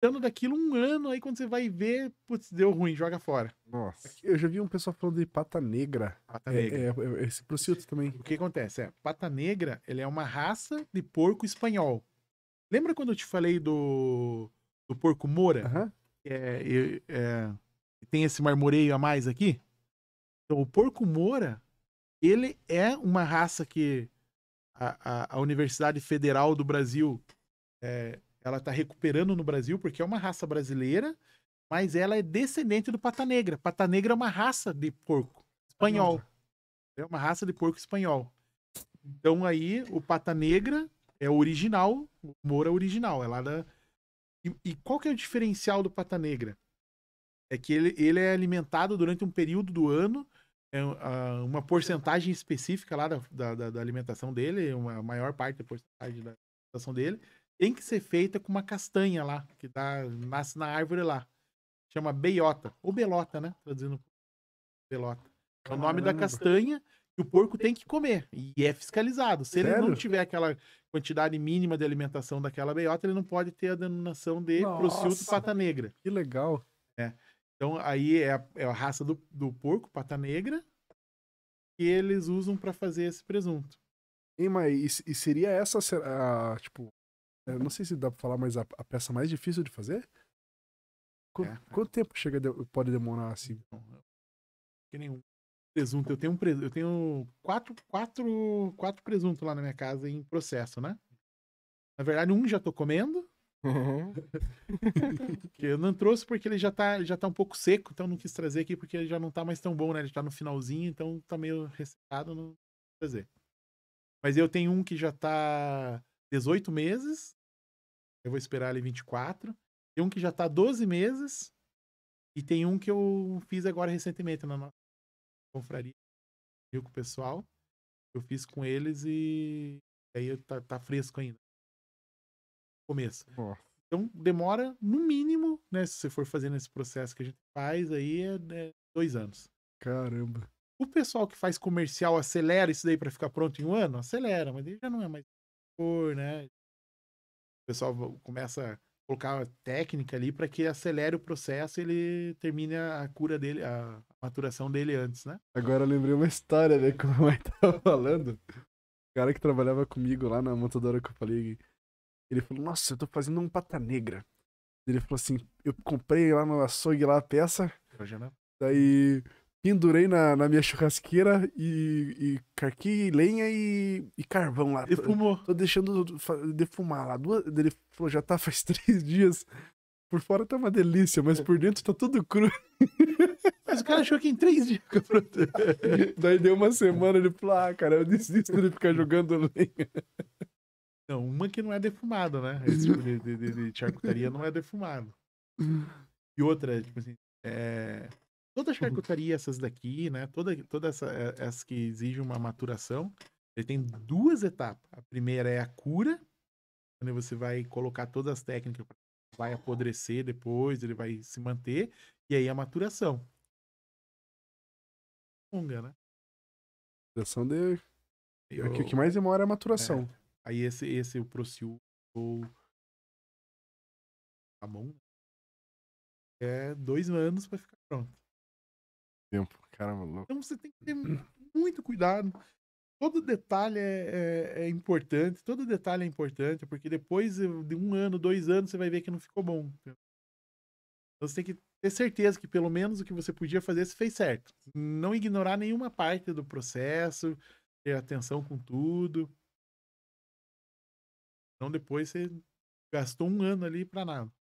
dando daquilo um ano, aí quando você vai ver, putz, deu ruim, joga fora. Nossa. Eu já vi um pessoal falando de pata negra. Pata é, negra. É, é, é esse prosciutto também. O que acontece? É, pata negra, ele é uma raça de porco espanhol. Lembra quando eu te falei do, do porco moura? Uhum. É, é, tem esse marmoreio a mais aqui? Então, o porco moura, ele é uma raça que a, a, a Universidade Federal do Brasil é, ela está recuperando no Brasil porque é uma raça brasileira, mas ela é descendente do pata negra. Pata negra é uma raça de porco espanhol. É uma raça de porco espanhol. Então aí o pata negra é original, o Moura é original, é lá da e, e, qual que é o diferencial do pata negra? É que ele, ele é alimentado durante um período do ano, é uma porcentagem específica lá da, da, da alimentação dele, uma maior parte da porcentagem da alimentação dele, tem que ser feita com uma castanha lá, que dá, nasce na árvore lá. Chama beiota, ou belota, né? Traduzindo belota. É o nome da castanha que o porco tem que comer. E é fiscalizado. Se Sério? ele não tiver aquela quantidade mínima de alimentação daquela beiota, ele não pode ter a denominação de prosciutto pata negra. Que legal. É. Então aí é a, é a raça do, do porco, pata negra, que eles usam para fazer esse presunto. E, mas, e seria essa a, tipo, eu é, não sei se dá pra falar, mas a, a peça mais difícil de fazer? Qu é, quanto tempo chega de, pode demorar assim? Que nenhum. Presunto, eu tenho um presunto, eu tenho quatro, quatro, quatro presuntos lá na minha casa em processo, né? Na verdade, um já tô comendo. Uhum. que eu não trouxe porque ele já tá, já tá um pouco seco, então não quis trazer aqui porque ele já não tá mais tão bom, né? Ele tá no finalzinho, então tá meio ressecado, não trazer. Mas eu tenho um que já tá 18 meses eu vou esperar ele 24. Tem um que já tá 12 meses. E tem um que eu fiz agora recentemente na nossa confraria. Viu com o pessoal. Eu fiz com eles e aí tá, tá fresco ainda. Começo. Oh. Então demora, no mínimo, né? Se você for fazendo esse processo que a gente faz, aí é, é dois anos. Caramba. O pessoal que faz comercial acelera isso daí para ficar pronto em um ano? Acelera, mas ele já não é mais Por, né? pessoal começa a colocar técnica ali para que acelere o processo e ele termine a cura dele, a maturação dele antes, né? Agora eu lembrei uma história, né? Como meu mãe tava falando. O cara que trabalhava comigo lá na montadora que eu falei, ele falou: Nossa, eu tô fazendo um pata negra. Ele falou assim: Eu comprei lá no açougue lá a peça. É Daí pendurei na, na minha churrasqueira e, e carqui, lenha e, e carvão lá. Defumou. Tô, tô deixando defumar lá. Duas, ele falou, já tá faz três dias. Por fora tá uma delícia, mas por dentro tá tudo cru. Mas o cara achou que em três dias Daí deu uma semana, ele falou, ah, cara, eu desisto de ficar jogando lenha. Não, uma que não é defumada, né? Esse tipo de, de, de, de charcutaria não é defumado. E outra, tipo assim, é... Toda uhum. charcutaria, essas daqui, né? Toda, toda essa, é, essas que exigem uma maturação, ele tem duas etapas. A primeira é a cura, quando você vai colocar todas as técnicas, vai apodrecer depois, ele vai se manter, e aí a maturação. Longa, né? Maturação de. Eu... É Aqui, o que mais demora é a é, maturação. É. Aí esse, esse o Prociu ou a mão é dois anos para ficar pronto tempo. Caramba, louco. Então você tem que ter muito cuidado. Todo detalhe é, é, é, importante, todo detalhe é importante, porque depois de um ano, dois anos, você vai ver que não ficou bom. Então você tem que ter certeza que pelo menos o que você podia fazer se fez certo. Não ignorar nenhuma parte do processo, ter atenção com tudo. Então depois você gastou um ano ali para nada.